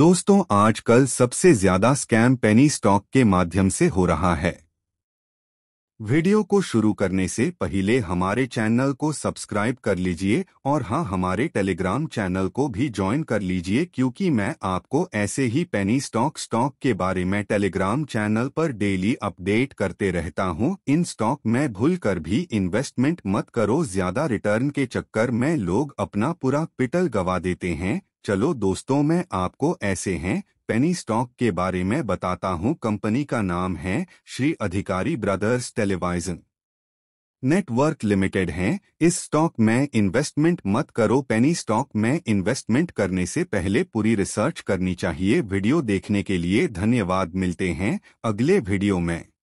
दोस्तों आजकल सबसे ज्यादा स्कैम पेनी स्टॉक के माध्यम से हो रहा है वीडियो को शुरू करने से पहले हमारे चैनल को सब्सक्राइब कर लीजिए और हाँ हमारे टेलीग्राम चैनल को भी ज्वाइन कर लीजिए क्योंकि मैं आपको ऐसे ही पेनी स्टॉक स्टॉक के बारे में टेलीग्राम चैनल पर डेली अपडेट करते रहता हूँ इन स्टॉक में भूल कर भी इन्वेस्टमेंट मत करो ज्यादा रिटर्न के चक्कर में लोग अपना पूरा पिटल गवा देते हैं चलो दोस्तों मैं आपको ऐसे हैं पेनी स्टॉक के बारे में बताता हूं कंपनी का नाम है श्री अधिकारी ब्रदर्स टेलीविजन नेटवर्क लिमिटेड है इस स्टॉक में इन्वेस्टमेंट मत करो पेनी स्टॉक में इन्वेस्टमेंट करने से पहले पूरी रिसर्च करनी चाहिए वीडियो देखने के लिए धन्यवाद मिलते हैं अगले वीडियो में